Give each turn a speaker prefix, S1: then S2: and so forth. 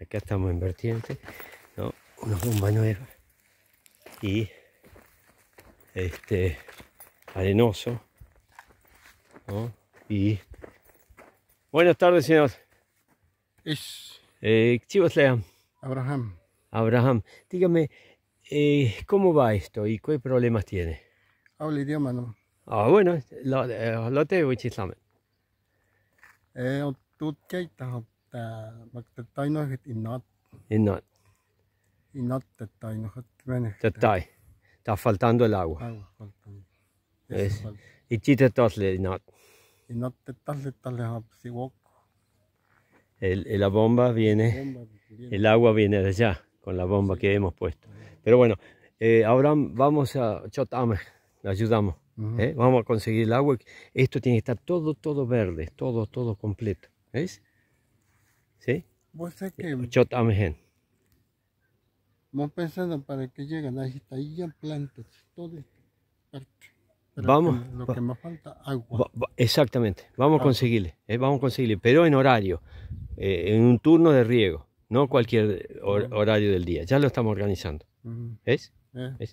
S1: Acá estamos en vertiente, ¿no? Unos bañuelos y este arenoso, Y buenas tardes, señor. Es eh, Abraham. Abraham, dígame, eh, ¿cómo va esto y qué problemas tiene?
S2: Habla idioma, ¿no?
S1: Ah, bueno, lo, eh, lo tengo en Tatay. Está faltando el agua. Agua Es, y El, la bomba viene, el agua viene de allá, con la bomba que hemos puesto. Pero bueno, eh, ahora vamos a Chotame, ayudamos. ¿eh? Vamos a conseguir el agua. Esto tiene que estar todo, todo verde, todo, todo completo. ¿Ves? ¿Sí? Vos también. que...
S2: Vamos pensando para que lleguen, ahí está, ahí ya plantas, todo este
S1: vamos, lo que, más falta, agua. exactamente, vamos a conseguirle, eh, vamos a conseguirle, pero en horario, eh, en un turno de riego, no cualquier horario del día, ya lo estamos organizando. ¿Es? Eh.